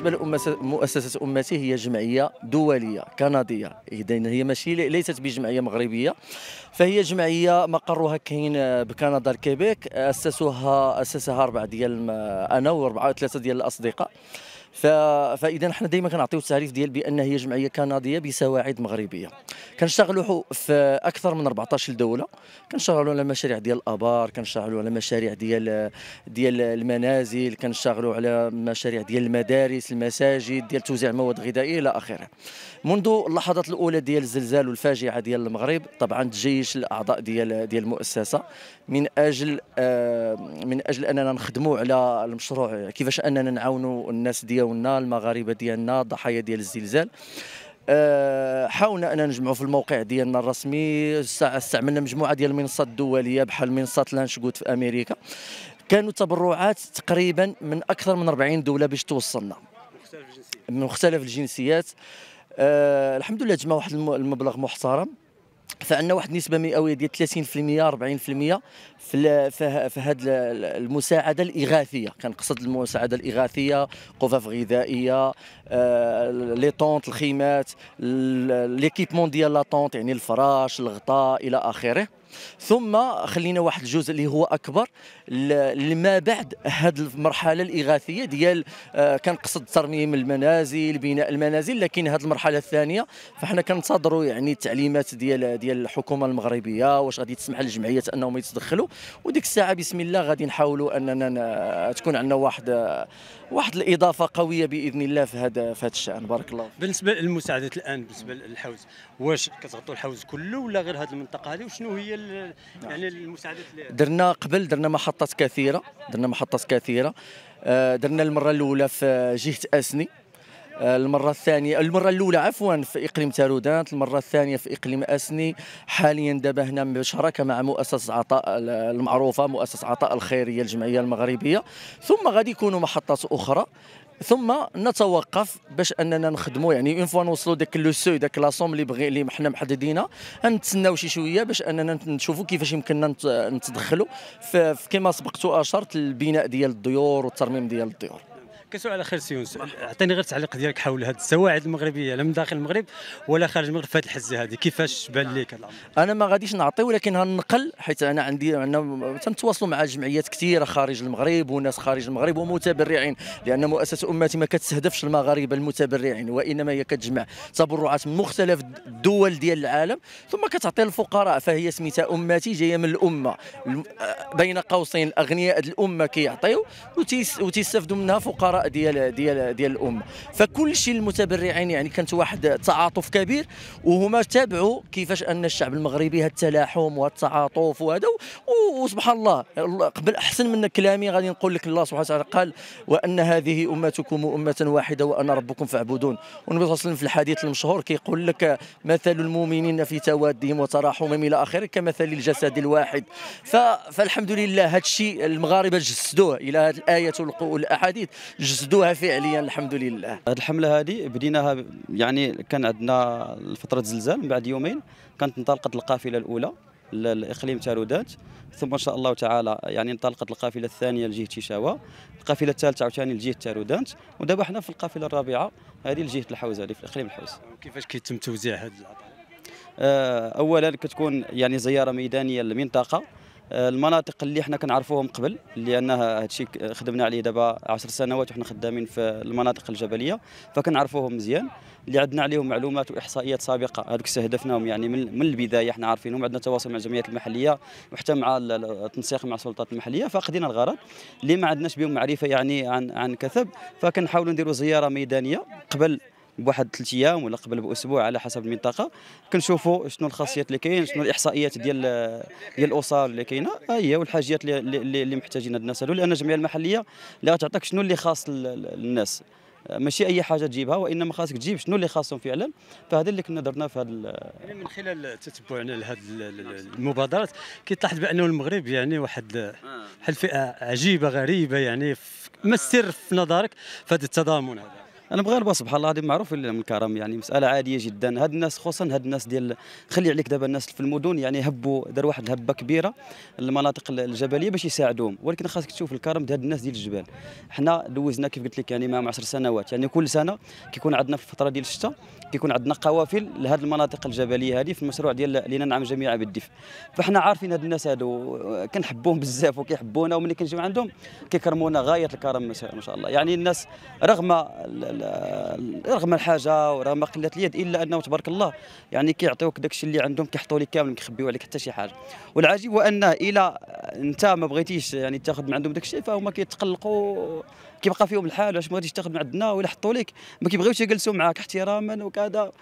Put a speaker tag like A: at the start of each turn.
A: بالنسبه لمؤسسه امتي هي جمعيه دوليه كنديه اذا هي ماشي ليست بجمعيه مغربيه فهي جمعيه مقرها كاين بكندا الكيبيك اسسوها اسسها اربعه ديال انا واربعه ثلاثه ديال الاصدقاء ف... فاذا حنا دائما كنعطيو التعريف ديال بان هي جمعيه كنديه بسواعد مغربيه كنشتغلوا في اكثر من 14 دوله كنشتغلوا على مشاريع ديال الابار كنشتغلوا على مشاريع ديال ديال المنازل كنشتغلوا على مشاريع ديال المدارس رئيس المساجد ديال توزيع المواد الغذائيه الى اخره منذ اللحظات الاولى ديال الزلزال والفاجعه ديال المغرب طبعا تجيش الاعضاء ديال ديال المؤسسه من اجل آه من اجل اننا نخدموا على المشروع كيفاش اننا نعاونوا الناس ديالنا المغاربه ديالنا الضحايا ديال الزلزال أه حاولنا ان نجمعوا في الموقع ديالنا الرسمي استعملنا مجموعه ديال المنصات الدوليه بحال منصه لانشغوت في امريكا كانوا تبرعات تقريبا من اكثر من 40 دوله باش توصلنا الجنسيات من مختلف الجنسيات آه الحمد لله جمع واحد المبلغ محترم فعندنا واحد النسبه مئويه ديال 30% 40% في في هذه المساعده الاغاثيه كنقصد المساعده الاغاثيه قفاف غذائيه آه، لي طونط الخيمات ليكيبمون ديال لا طونط يعني الفراش الغطاء الى اخره ثم خلينا واحد الجزء اللي هو اكبر لما بعد هذه المرحله الاغاثيه ديال آه، كنقصد ترميم المنازل بناء المنازل لكن هذه المرحله الثانيه فحنا كننتظروا يعني التعليمات ديال ديال الحكومه المغربيه واش غادي تسمح للجمعيات انهم يتدخلوا وديك الساعه بسم الله غادي نحاولوا اننا تكون عندنا واحد واحد الاضافه قويه باذن الله في هذا في هذا الشان بارك الله
B: بالنسبه للمساعدات الان بالنسبه للحوز واش كتغطوا الحوز كله ولا غير هذه المنطقه هذه وشنو هي يعني المساعدات
A: درنا قبل درنا محطات كثيره درنا محطات كثيره آه، درنا المره الاولى في جهه اسني آه، المرة الثانية المرة الأولى عفوا في إقليم تارودانت المرة الثانية في إقليم أسني حاليا دابا هنا بالشراكة مع مؤسسة عطاء المعروفة مؤسسة عطاء الخيرية الجمعية المغربية ثم غادي يكونوا محطات أخرى ثم نتوقف باش اننا نخدموا يعني اون فوا نوصلوا داك لو سو داك لاسوم اللي بغي اللي حنا محددينها نتسناو شي شويه باش اننا نشوفوا كيفاش يمكننا نتدخلوا كما سبقت واشرت البناء ديال الديور والترميم ديال الديور
B: كسو على خير سيونس اعطيني غير التعليق ديالك حول هذه السواعد المغربيه لا من داخل المغرب ولا خارج المغرب في هذه الحزه هذه كيفاش بان لك
A: انا ما غاديش نعطي ولكن هنقل حيت انا عندي عندنا تنتواصلوا مع جمعيات كثيره خارج المغرب وناس خارج المغرب ومتبرعين لان مؤسسه امتي ما كتستهدفش المغاربه المتبرعين وانما هي كتجمع تبرعات من مختلف الدول ديال العالم ثم كتعطي للفقراء فهي سميتها امتي جايه من الامه بين قوسين اغنياء الامه كيعطيو وتيستافدوا منها فقراء ديال ديال ديال الامه فكل شيء المتبرعين يعني كانت واحد التعاطف كبير وهما تابعوا كيفاش ان الشعب المغربي هذا التلاحم والتعاطف وهذا وسبحان الله قبل احسن من كلامي غادي نقول لك الله سبحانه وتعالى قال وان هذه امتكم امه واحده وانا ربكم فاعبدون والنبي صلى الله عليه وسلم في الحديث المشهور كيقول لك مثل المؤمنين في توادهم وتراحمهم الى اخره كمثل الجسد الواحد فالحمد لله هذا الشيء المغاربه جسدوه الى هذه آية الايه والاحاديث جسدوها فعليا الحمد لله هذه الحمله هذه بديناها يعني كان
C: عندنا فتره زلزال من بعد يومين كانت انطلقت القافله الاولى لاقليم تارودات ثم ان شاء الله تعالى يعني انطلقت القافله الثانيه لجهه تيشاوا القافله الثالثه عاوتاني لجهه تارودات ودابا حنا في القافله الرابعه هذه لجهه الحوزه في الاقليم الحوزه كيفاش كيتم توزيع هذه العطاء آه، اولا كتكون يعني زياره ميدانيه للمنطقه آه، المناطق اللي احنا كنعرفوهم قبل لان هادشي خدمنا عليه دابا 10 سنوات وحنا خدامين في المناطق الجبليه فكنعرفوهم مزيان اللي عندنا عليهم معلومات واحصائيات سابقه هذوك استهدفناهم يعني من, من البدايه احنا عارفينهم عندنا تواصل مع الجمعيات المحليه وحتى مع التنسيق مع السلطات المحليه فاقدين الغرض اللي ما عندناش بهم معرفه يعني عن عن كثب فكنحاولوا نديروا زياره ميدانيه قبل بواحد ثلاث ايام ولا قبل باسبوع على حسب المنطقه كنشوفوا شنو الخاصيات اللي كاين شنو الاحصائيات ديال ديال الاسر اللي كاينه آه، هي والحاجيات اللي, اللي محتاجينها الناس هذو لان الجمعيه المحليه اللي غتعطيك شنو اللي خاص الناس آه، ماشي اي حاجه تجيبها وانما خاصك تجيب شنو اللي خاصهم فعلا فهذا اللي كنا درناه في هذا
B: يعني من خلال تتبعنا لهذه المبادرات كيتلاحظ بانه المغرب يعني واحد آه. واحد الفئه عجيبه غريبه يعني ما السر
C: في نظرك في هذا التضامن هذا انا المغاربه سبحان الله هذه معروف من الكرم يعني مساله عاديه جدا هاد الناس خصوصا هاد الناس ديال خلي عليك دابا الناس في المدن يعني هبوا دار واحد الهبه كبيره للمناطق الجبليه باش يساعدوهم ولكن خاصك تشوف الكرم ديال هاد الناس ديال الجبال حنا دوزنا كيف قلت لك يعني معهم 10 سنوات يعني كل سنه كيكون عندنا في الفتره ديال الشتاء كيكون عندنا قوافل لهاد المناطق الجبليه هذه في المشروع ديال لننعم جميعا بالدفء فحنا عارفين هاد الناس هادو كنحبوهم بزاف وكيحبونا وملي كنجيو عندهم كيكرمونا غايه الكرم ما شاء الله يعني الناس رغم رغم الحاجه ورغم قله اليد الا انه تبارك الله يعني كيعطيوك داكشي اللي عندهم كيحطوا لك كامل ما كيخبيو عليك حتى شي حاجه والعجيب هو انه الا انت ما بغيتيش يعني تاخذ من عندهم داكشي فهما كيتقلقوا كيبقى فيهم الحال واش ما غاديش تاخذ من عندنا ولا حطوا لك ما كيبغيوش يجلسوا معاك احتراما وكذا